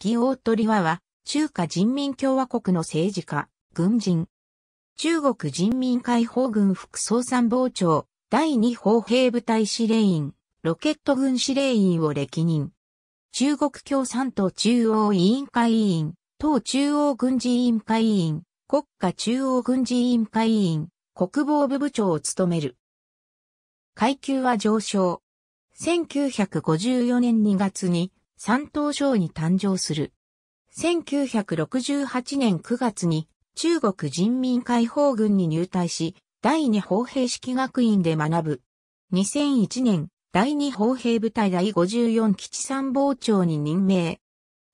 ギオート・リワは、中華人民共和国の政治家、軍人。中国人民解放軍副総参謀長、第二砲兵部隊司令員、ロケット軍司令員を歴任。中国共産党中央委員会委員、党中央軍事委員会委員、国家中央軍事委員会委員、国防部部長を務める。階級は上昇。1954年2月に三等省に誕生する。1968年9月に中国人民解放軍に入隊し、第二砲兵式学院で学ぶ。2001年、第二砲兵部隊第54基地参謀長に任命。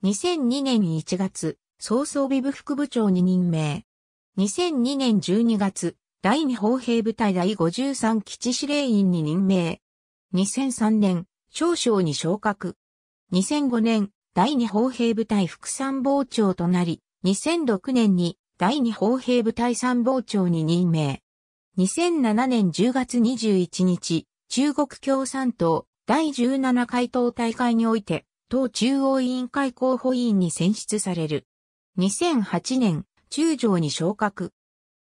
2002年1月、総装備部副部長に任命。2002年12月、第二砲兵部隊第53基地司令員に任命。2003年、少将に昇格。2005年、第二砲兵部隊副参謀長となり、2006年に第二砲兵部隊参謀長に任命。2007年10月21日、中国共産党第17回党大会において、党中央委員会候補委員に選出される。2008年、中将に昇格。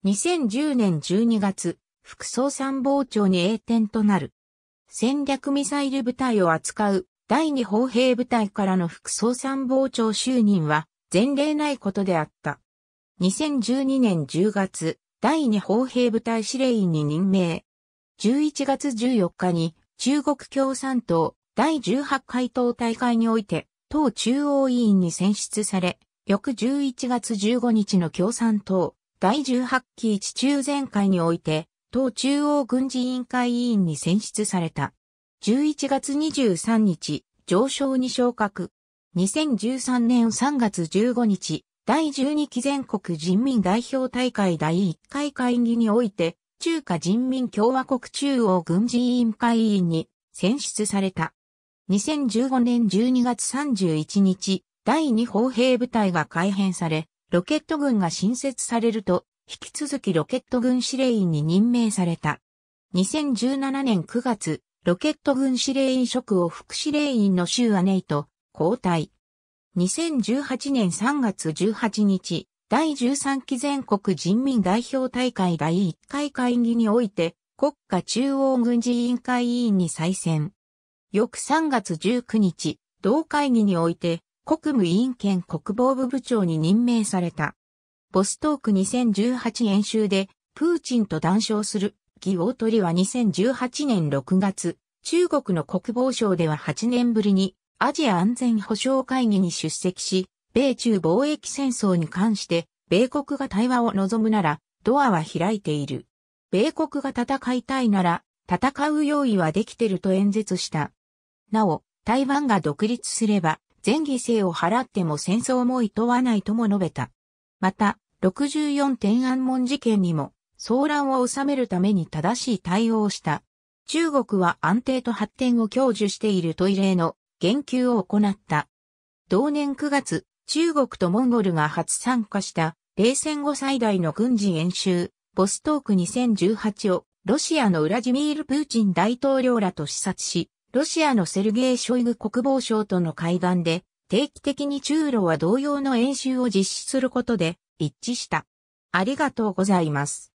2010年12月、副総参謀長に栄転となる。戦略ミサイル部隊を扱う第二砲兵部隊からの副総参謀長就任は前例ないことであった。2012年10月、第二砲兵部隊司令員に任命。11月14日に中国共産党第18回党大会において党中央委員に選出され、翌11月15日の共産党第18期地中全会において党中央軍事委員会委員に選出された。11月23日、上昇に昇格。2013年3月15日、第12期全国人民代表大会第1回会議において、中華人民共和国中央軍事委員会委員に選出された。2015年12月31日、第2砲兵部隊が改編され、ロケット軍が新設されると、引き続きロケット軍司令員に任命された。2017年9月、ロケット軍司令員職を副司令員の州アネイト、交代。2018年3月18日、第13期全国人民代表大会第1回会議において、国家中央軍事委員会委員に再選。翌3月19日、同会議において、国務委員兼国防部部長に任命された。ボストーク2018演習で、プーチンと談笑する義大鳥は2018年6月、中国の国防省では8年ぶりにアジア安全保障会議に出席し、米中貿易戦争に関して、米国が対話を望むなら、ドアは開いている。米国が戦いたいなら、戦う用意はできてると演説した。なお、台湾が独立すれば、全犠牲を払っても戦争も厭わないとも述べた。また、64天安門事件にも、騒乱を収めるために正しい対応をした。中国は安定と発展を享受しているトイレの言及を行った。同年9月、中国とモンゴルが初参加した冷戦後最大の軍事演習、ボストーク2018をロシアのウラジミール・プーチン大統領らと視察し、ロシアのセルゲイ・ショイグ国防相との会談で、定期的に中ロは同様の演習を実施することで一致した。ありがとうございます。